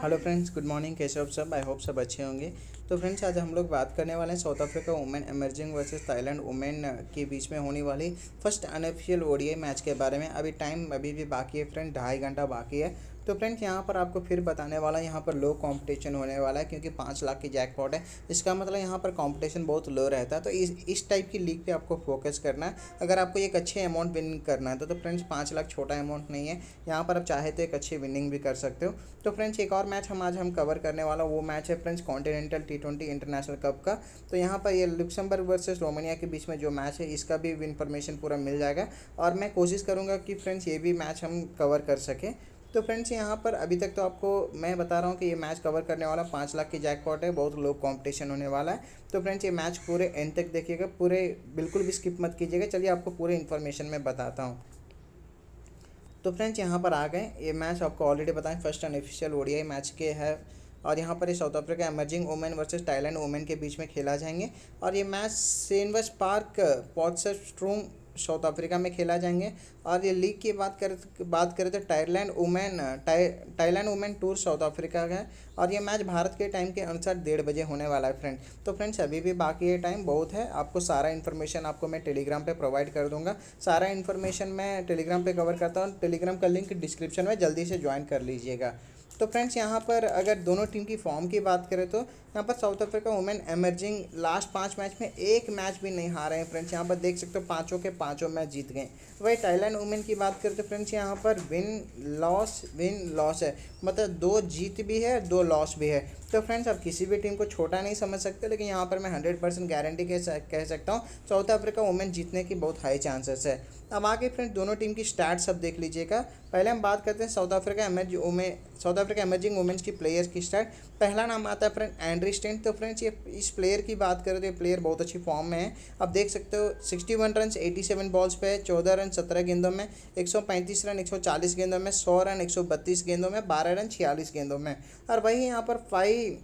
hello friends good morning कैसे हो सब आई होप सब अच्छे होंगे तो फ्रेंड्स आज हम लोग बात करने वाले हैं South Africa women emerging versus Thailand women के बीच में होने वाली फर्स्ट अनऑफिशियल ओडीआई मैच के बारे में अभी टाइम अभी भी बाकी है फ्रेंड ढाई घंटा बाकी है तो फ्रेंड्स यहाँ पर आपको फिर बताने वाला है यहाँ पर लो कॉम्पिटिशन होने वाला है क्योंकि पाँच लाख की जैकपॉट है इसका मतलब यहाँ पर कॉम्पिटिशन बहुत लो रहता है तो इस इस टाइप की लीग पर आपको फोकस करना है अगर आपको एक अच्छे अमाउंट विन करना है तो, तो फ्रेंड्स पाँच लाख छोटा अमाउंट नहीं है यहाँ पर आप चाहे तो एक अच्छी विनिंग भी कर सकते हो तो फ्रेंड्स एक और मैच हम आज हम कवर करने वाला वो मैच है friends continental T twenty international cup का तो यहाँ पर ये लुक्सम्बर्ग वर्सेज रोमानिया के बीच में जो मैच है इसका भी इन्फॉर्मेशन पूरा मिल जाएगा और मैं कोशिश करूँगा कि फ्रेंड्स ये भी मैच हम कवर कर सकें तो फ्रेंड्स यहाँ पर अभी तक तो आपको मैं बता रहा हूँ कि ये मैच कवर करने वाला पाँच लाख की जैकपॉट है बहुत लो कॉम्पिटिशन होने वाला है तो फ्रेंड्स ये मैच पूरे एंड तक देखिएगा पूरे बिल्कुल भी स्किप मत कीजिएगा चलिए आपको पूरे इन्फॉर्मेशन में बताता हूँ तो फ्रेंड्स यहाँ पर आ गए ये मैच आपको ऑलरेडी बताएं फर्स्ट अनऑफिशियल ओडियाई मैच के है और यहाँ पर ये South Africa emerging women versus Thailand women के बीच में खेला जाएंगे और ये मैच सेनवस पार्क स्ट्रोंग साउथ अफ्रीका में खेला जाएंगे और ये लीग की बात कर बात करें तो Thailand women Thailand women tour South Africa का है और ये मैच भारत के टाइम के अनुसार डेढ़ बजे होने वाला है फ्रेंड तो फ्रेंड्स अभी भी बाकी ये टाइम बहुत है आपको सारा इन्फॉर्मेशन आपको मैं टेलीग्राम पर प्रोवाइड कर दूंगा सारा इन्फॉर्मेशन मैं टेलीग्राम पर कवर करता हूँ टेलीग्राम का लिंक डिस्क्रिप्शन में जल्दी से ज्वाइन कर लीजिएगा तो फ्रेंड्स यहाँ पर अगर दोनों टीम की फॉर्म की बात करें तो यहाँ पर South Africa women emerging last पाँच मैच में एक मैच भी नहीं हारे हैं फ्रेंड्स यहाँ पर देख सकते हो पाँचों के पाँचों मैच जीत गए वही थाईलैंड वुमेन की बात करें तो फ्रेंड्स यहाँ पर विन लॉस विन लॉस है मतलब दो जीत भी है दो लॉस भी है तो फ्रेंड्स आप किसी भी टीम को छोटा नहीं समझ सकते लेकिन यहाँ पर मैं हंड्रेड परसेंट गारंटी कह सकता हूँ साउथ अफ्रीका वुमेन जीतने की बहुत हाई चांसेस है अब आगे फ्रेंड्स दोनों टीम की स्टार्ट सब देख लीजिएगा पहले हम बात करते हैं South Africa emerge women South Africa emerging women's की प्लेयर की स्टार्ट पहला नाम आता है फ्रेंड एंड्री स्टेंट तो फ्रेंड्स ये इस प्लेयर की बात करें तो ये प्लेयर बहुत अच्छी फॉर्म में है आप देख सकते हो sixty one run eighty seven balls पे चौदह रन सत्रह गेंदों में एक सौ पैंतीस रन एक सौ चालीस गेंदों में सौ रन एक सौ बत्तीस गेंदों में बारह रन छियालीस गेंदों में और वही यहाँ पर फाइव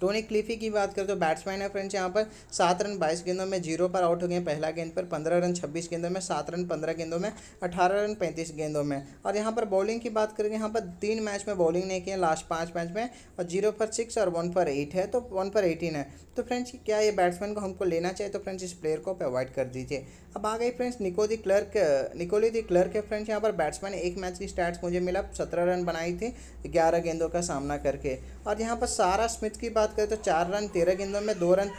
टोनी क्लिफी की बात करें तो बैट्समैन है फ्रेंड्स यहाँ पर सात रन बाईस गेंदों में जीरो पर आउट हो गए पहला गेंद पर पंद्रह रन छब्बीस गेंदों में सात रन पंद्रह गेंदों में अठारह रन पैंतीस गेंदों में और यहाँ पर बॉलिंग की बात करेंगे यहाँ पर तीन मैच में बॉलिंग नहीं किया लास्ट पाँच मैच में और जीरो पर सिक्स और वन पर एट है तो वन पर एटीन है तो फ्रेंड्स क्या ये बैट्समैन को हमको लेना चाहिए तो फ्रेंड्स इस प्लेयर को आप अवॉइड कर दीजिए अब आ गई friends Nico De Klerk Nicole De Klerk है फ्रेंड्स यहाँ पर बैट्समैन एक मैच की स्टार्ट मुझे मिला सत्रह रन बनाई थी ग्यारह गेंदों का सामना करके और यहाँ पर सारा स्मिथ की बात बात करें तो चार रन तेरह गेंदों में दो रन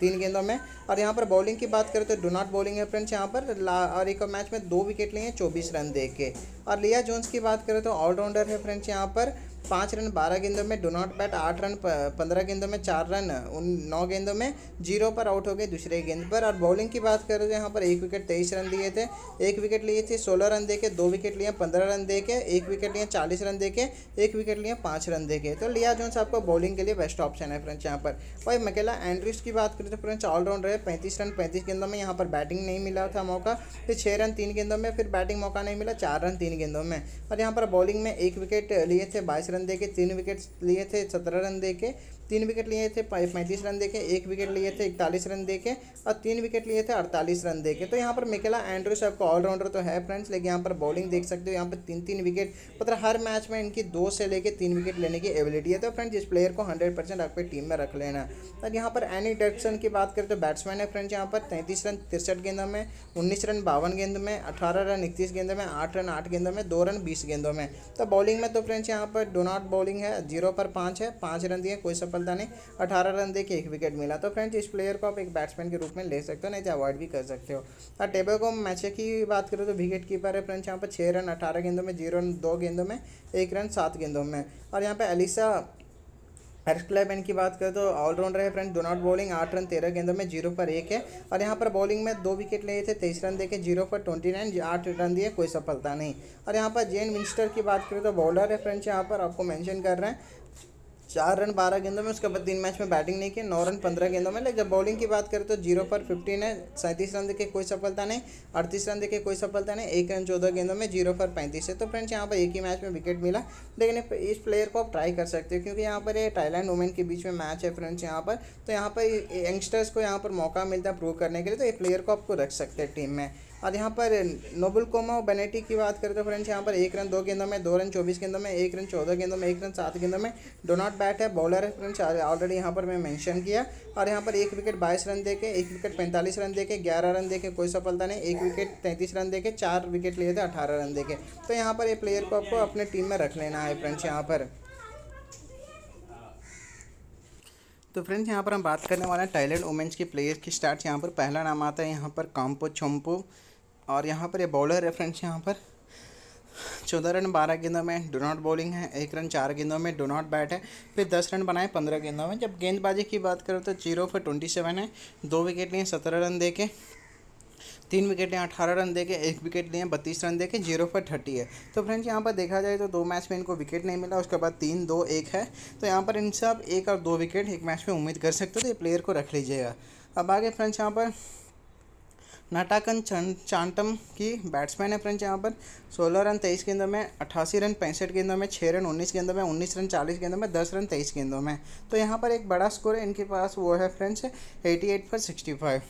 तीन गेंदों में और यहाँ पर बॉलिंग की बात करें तो डो नॉट बॉलिंग है फ्रेंड्स यहाँ पर और एक मैच में दो विकेट लिए हैं चौबीस रन दे के और लिया जोन्स की बात करें तो ऑलराउंडर है फ्रेंड्स यहाँ पर पाँच रन बारह गेंदों में डो नॉट बैट आठ रन पंद्रह गेंदों में चार रन उन नौ गेंदों में जीरो पर आउट हो गए दूसरे गेंद पर और बॉलिंग की बात करें तो यहाँ पर एक विकेट तेईस रन दिए थे एक विकेट लिए थे सोलह रन देके दो विकेट लिए पंद्रह रन देके एक विकेट लिए चालीस रन देके एक विकेट लिए पाँच रन के तो लिया जोन्स आपको बॉलिंग के लिए बेस्ट ऑप्शन है फ्रेंड्स यहाँ पर वही मकेला एंड्रिक्स की बात करें तो फ्रेंड्स ऑलराउंडर है पैंतीस रन पैंतीस गेंदों में यहाँ पर बैटिंग नहीं मिला था मौका फिर छः रन तीन गेंदों में फिर बैटिंग मौका नहीं मिला चार रन तीन गेंदों में और यहाँ पर बॉलिंग में एक विकेट लिए थे बाईस रन रन के तीन विकेट लिए थे सत्रह रन दे के तीन विकेट लिए थे पैंतीस रन देके एक विकेट लिए थे इकतालीस रन देके और तीन विकेट लिए थे अड़तालीस रन देके तो यहाँ पर मिकेला साहब आपका ऑलराउंडर तो है फ्रेंड्स लेकिन यहाँ पर बॉलिंग देख सकते हो यहाँ पर तीन तीन विकेट मतलब हर मैच में इनकी दो से लेके तीन विकेट लेने की एबिलिटी है तो फ्रेंड्स इस प्लेयर को हंड्रेड परसेंट आपके टीम में रख लेना और यहाँ पर एनी डेक्सन की बात करें तो बैट्समैन है फ्रेंड्स यहाँ पर तैंतीस रन तिरसठ गेंदों में उन्नीस रन बावन गेंद में अठारह रन इकतीस गेंदों में आठ रन आठ गेंदों में दो रन बीस गेंदों में तो बॉलिंग में तो फ्रेंड्स यहाँ पर डोनाट बॉलिंग है जीरो पर पाँच है पाँच रन दिए कोई सफर पंत ने अठारह रन देकर एक विकेट मिला तो फ्रेंड्स इस प्लेयर को आप एक बैट्समैन के रूप में ले सकते हो नहीं तो अवॉइड भी कर सकते हो और टेबल को मैच की बात करें तो विकेट कीपर है फ्रेंड्स यहाँ पर छः रन अठारह गेंदों में जीरो रन दो गेंदों में एक रन सात गेंदों में और यहाँ पर एलिसा हर्ष क्लेबेन की बात करें तो ऑलराउंडर है फ्रेंड डोनाट बॉलिंग आठ रन तेरह गेंदों में जीरो पर एक है और यहाँ पर बॉलिंग में दो विकेट लिए थे तेईस रन देके जीरो पर ट्वेंटी नाइन आठ रन दिए कोई सफलता नहीं और यहाँ पर जेन मिनिस्टर की बात करें तो बॉलर है फ्रेंड्स यहाँ पर आपको मैंशन कर रहे हैं चार रन बारह गेंदों में उसके बाद तीन मैच में बैटिंग नहीं की नौ रन पंद्रह गेंदों में लेकिन जब बॉलिंग की बात करें तो जीरो पर फिफ्टीन है सैंतीस रन देखे कोई सफलता नहीं अड़तीस रन देखे कोई सफलता नहीं एक रन चौदह गेंदों में जीरो पर पैंतीस है तो फ्रेंड्स यहाँ पर एक ही मैच में विकेट मिला लेकिन इस प्लेयर को आप ट्राई कर सकते हो क्योंकि यहाँ पर ये थाईलैंड वुमेन के बीच में मैच है फ्रेंड्स यहाँ पर तो यहाँ पर यंगस्टर्स को यहाँ पर मौका मिलता है प्रूव करने के लिए तो ये प्लेयर को आपको रख सकते हैं टीम में और यहाँ पर नोबल कोमा और बेनेटी की बात करें तो फ्रेंड्स यहाँ पर एक रन दो गेंदों में दो रन चौबीस गेंदों में एक रन चौदह गेंदों में एक रन सात गेंदों में डो नॉट बैट है बॉलर है फ्रेंड्स ऑलरेडी यहाँ पर मैं मेंशन किया और यहाँ पर एक विकेट बाईस रन देके एक विकेट पैंतालीस रन देके ग्यारह रन देके कोई सफलता नहीं एक विकेट तैंतीस रन देके चार विकेट लिए थे अठारह रन देके तो यहाँ पर ये प्लेयर को आपको अपने टीम में रख लेना है फ्रेंड्स यहाँ पर तो फ्रेंड्स यहाँ पर हम बात करने वाले हैं टाइलैंड वुमेंस की प्लेयर की स्टार्ट यहाँ पर पहला नाम आता है यहाँ पर काम्पो छोम्पो और यहाँ पर ये यह बॉलर है फ्रेंड्स यहाँ पर चौदह रन बारह गेंदों में डो नॉट बॉलिंग है एक रन चार गेंदों में डो नॉट बैट है फिर दस रन बनाए पंद्रह गेंदों में जब गेंदबाजी की बात करो तो जीरो फॉर ट्वेंटी सेवन है दो विकेट लिए सत्रह रन दे के तीन विकेट लिए अठारह रन देके एक विकेट लिए बत्तीस रन देके जीरो पर थर्टी है तो फ्रेंड्स यहाँ पर देखा जाए तो दो मैच में इनको विकेट नहीं मिला उसके बाद तीन दो एक है तो यहाँ पर इनसे आप एक और दो विकेट एक मैच में उम्मीद कर सकते हो तो ये प्लेयर को रख लीजिएगा अब आगे फ्रेंड्स यहाँ पर नाटाकन चांटम की बैट्समैन है फ्रेंड्स यहाँ पर 16 रन 23 गेंदों में 88 रन पैंसठ गेंदों में 6 रन 19 गेंदों में 19 रन 40 गेंदों में 10 रन 23 गेंदों में तो यहाँ पर एक बड़ा स्कोर है इनके पास वो है एटी 88 पर फाइव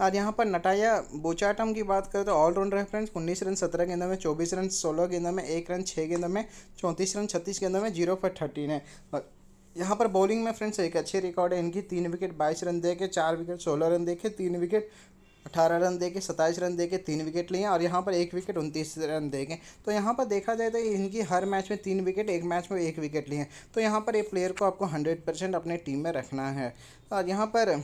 और यहाँ पर नटाया बोचाटम की बात करें तो ऑलराउंडर है फ्रेंड्स उन्नीस रन सत्रह गेंदों में चौबीस रन सोलह गेंदों में एक रन छः गेंदों में चौंतीस रन छत्तीस गेंदों में जीरो पर थर्टीन है और यहाँ पर बॉलिंग में फ्रेंड्स एक अच्छे रिकॉर्ड है इनकी तीन विकेट बाईस रन दे के चार विकेट सोलह रन देके तीन विकेट अठारह रन देके सत्ताईस रन देके तीन विकेट लिए और यहाँ पर एक विकेट उनतीस रन देके तो यहाँ पर देखा जाए तो इनकी हर मैच में तीन विकेट एक मैच में एक विकेट लिए तो यहाँ पर एक प्लेयर को आपको हंड्रेड परसेंट अपने टीम में रखना है और यहाँ पर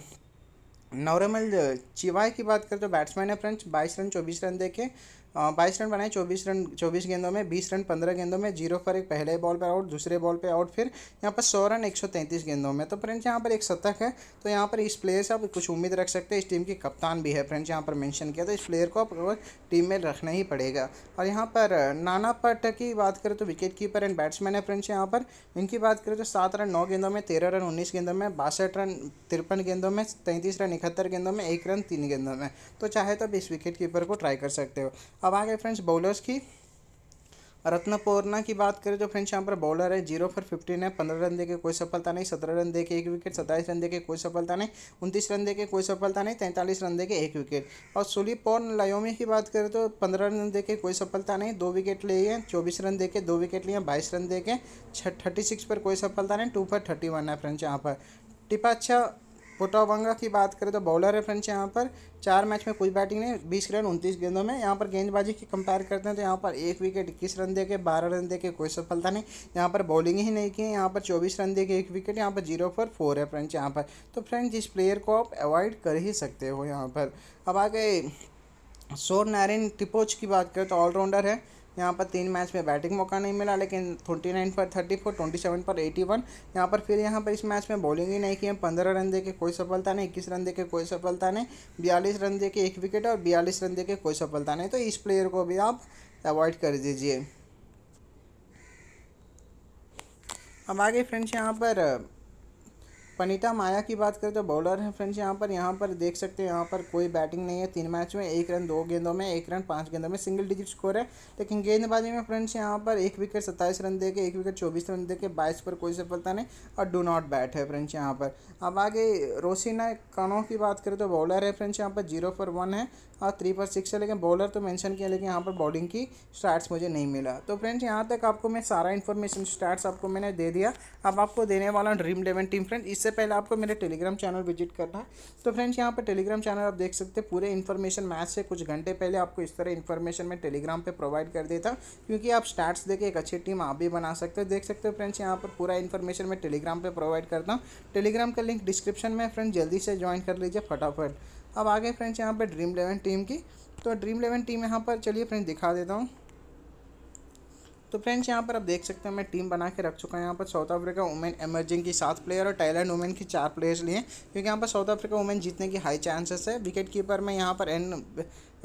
नौरमल चिवाय की बात करें तो बैट्समैन है फ्रेंड्स बाईस रन चौबीस रन देखे बाईस रन बनाए चौबीस रन चौबीस गेंदों में बीस रन पंद्रह गेंदों में जीरो पर एक पहले बॉल पर आउट दूसरे बॉल पर आउट फिर यहाँ पर सौ रन एक सौ तैंतीस गेंदों में तो फ्रेंड्स यहाँ पर एक शतक है तो यहाँ पर इस प्लेयर से आप कुछ उम्मीद रख सकते हैं इस टीम की कप्तान भी है फ्रेंड्स यहाँ पर मैंशन किया तो इस प्लेयर को आप टीम में रखना ही पड़ेगा और यहाँ पर नाना पट की बात करें तो विकेट कीपर एंड बैट्समैन है फ्रेंड्स यहाँ पर इनकी बात करें तो सात रन नौ गेंदों में तेरह रन उन्नीस गेंदों में बासठ रन तिरपन गेंदों में तैंतीस रन इकहत्तर गेंदों में एक रन तीन गेंदों में तो चाहे तो आप इस विकेट कीपर को ट्राई कर सकते हो अब आ गए फ्रेंड्स बॉलर्स की रत्नपोर्णा की बात करें तो फ्रेंड्स यहाँ पर बॉलर है जीरो फॉर फिफ्टीन है पंद्रह रन देके कोई सफलता नहीं सत्रह रन देके एक विकेट सत्ताईस रन देके कोई सफलता नहीं उनतीस रन देके कोई सफलता नहीं तैंतालीस रन देके एक विकेट और सुलीपोर्न लयोमी की बात करें तो पंद्रह रन देके कोई सफलता नहीं दो विकेट लिए हैं चौबीस रन देके दो विकेट लिए हैं बाईस रन देके थर्टी सिक्स पर कोई सफलता नहीं टू फॉर थर्टी वन है फ्रेंड्स यहाँ पर टिपा अच्छा पोटावंगा की बात करें तो बॉलर है फ्रेंड्स यहाँ पर चार मैच में कोई बैटिंग नहीं बीस रन उनतीस गेंदों में यहाँ पर गेंदबाजी की कंपेयर करते हैं तो यहाँ पर एक विकेट इक्कीस रन दे के बारह रन दे के कोई सफलता नहीं यहाँ पर बॉलिंग ही नहीं की है यहाँ पर चौबीस रन दे के एक विकेट यहाँ पर जीरो फॉर फोर है फ्रेंड्स यहाँ पर तो फ्रेंड्स इस प्लेयर को आप अवॉइड कर ही सकते हो यहाँ पर अब आगे सोर नारायण टिपोच की बात करें तो ऑलराउंडर है यहाँ पर तीन मैच में बैटिंग मौका नहीं मिला लेकिन ट्वेंटी नाइन पर थर्टी फोर ट्वेंटी सेवन पर एटी वन यहाँ पर फिर यहाँ पर इस मैच में बॉलिंग ही नहीं की है पंद्रह रन दे के कोई सफलता नहीं इक्कीस रन दे के कोई सफलता नहीं बयालीस रन दे के एक विकेट और बयालीस रन दे के कोई सफलता नहीं तो इस प्लेयर को भी आप अवॉइड कर दीजिए अब आगे फ्रेंड्स यहाँ पर पनीता माया की बात करें तो बॉलर हैं फ्रेंड्स यहाँ पर यहाँ पर देख सकते हैं यहाँ पर कोई बैटिंग नहीं है तीन मैच में एक रन दो गेंदों में एक रन पाँच गेंदों में सिंगल डिजिट स्कोर है लेकिन गेंदबाजी में फ्रेंड्स यहाँ पर एक विकेट सत्ताईस रन दे के एक विकेट चौबीस रन दे के बाईस पर कोई सफलता नहीं और डो नॉट बैट है फ्रेंड्स यहाँ पर अब आगे रोशिना कनों की बात करें तो बॉलर है फ्रेंड्स यहाँ पर जीरो पर वन है और थ्री पर सिक्स है लेकिन बॉलर तो मैंशन किया लेकिन यहाँ पर बॉलिंग की स्टार्ट्स मुझे नहीं मिला तो फ्रेंड्स यहाँ तक आपको मैं सारा इन्फॉर्मेशन स्टार्ट आपको मैंने दे दिया अब आपको देने वाला ड्रीम इलेवन टीम फ्रेंड इससे इससे पहले आपको मेरे टेलीग्राम चैनल विजिट करना है तो फ्रेंड्स यहाँ पर टेलीग्राम चैनल आप देख सकते हैं पूरे इन्फॉर्मेशन मैच से कुछ घंटे पहले आपको इस तरह इन्फॉर्मेशन मैं टेलीग्राम पर प्रोवाइड कर देता क्योंकि आप स्टार्ट्स देकर एक अच्छी टीम आप भी बना सकते हो देख सकते हो फ्रेंड्स यहाँ पर पूरा इन्फॉर्मेशन मैं टेलीग्राम पर प्रोवाइड करता हूँ टेलीग्राम का लिंक डिस्क्रिप्शन में फ्रेंड जल्दी से ज्वाइन कर लीजिए फटाफट अब आगे फ्रेंड्स यहाँ पर ड्रीम इलेवन टीम की तो ड्रीम इलेवन टीम यहाँ पर चलिए फ्रेंड्स दिखा देता हूँ तो फ्रेंड्स यहाँ पर आप देख सकते हैं मैं टीम बना के रख चुका हूँ यहाँ पर साउथ अफ्रीका वुमेन एमर्जिंग की सात प्लेयर और टाइलैंड वुमेन की चार प्लेयर्स लिए क्योंकि यहाँ पर साउथ अफ्रीका वुमेन जीतने की हाई चांसेस है विकेट कीपर में यहाँ पर एन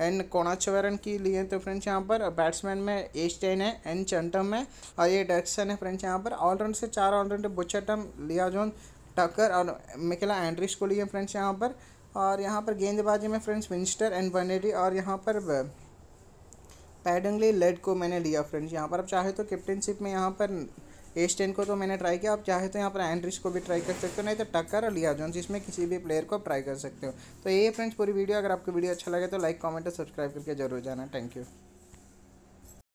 एन कोणाचवरन की लिए तो फ्रेंड्स यहाँ पर बैट्समैन में एस्टेन है एन चंटम है और ये डक्सन है फ्रेंड्स यहाँ पर ऑलराउंड से चार ऑलराउंड बुचटम लिया जोन टकर और मिकेला एंड्रिश को लिए फ्रेंड्स यहाँ पर और यहाँ पर गेंदबाजी में फ्रेंड्स विंस्टर एंड वनेडी और यहाँ पर पैडंगली लेड को मैंने लिया फ्रेंड्स यहाँ पर आप चाहे तो कैप्टनशिप में यहाँ पर एस टेन को तो मैंने ट्राई किया आप चाहे तो यहाँ पर एंड्रिस को भी ट्राई कर सकते हो नहीं तो टक्कर और लिया जो जिसमें किसी भी प्लेयर को ट्राई कर सकते हो तो ये फ्रेंड्स पूरी वीडियो अगर आपको वीडियो अच्छा लगे तो लाइक कॉमेंट और सब्सक्राइब करके जरूर जाना थैंक यू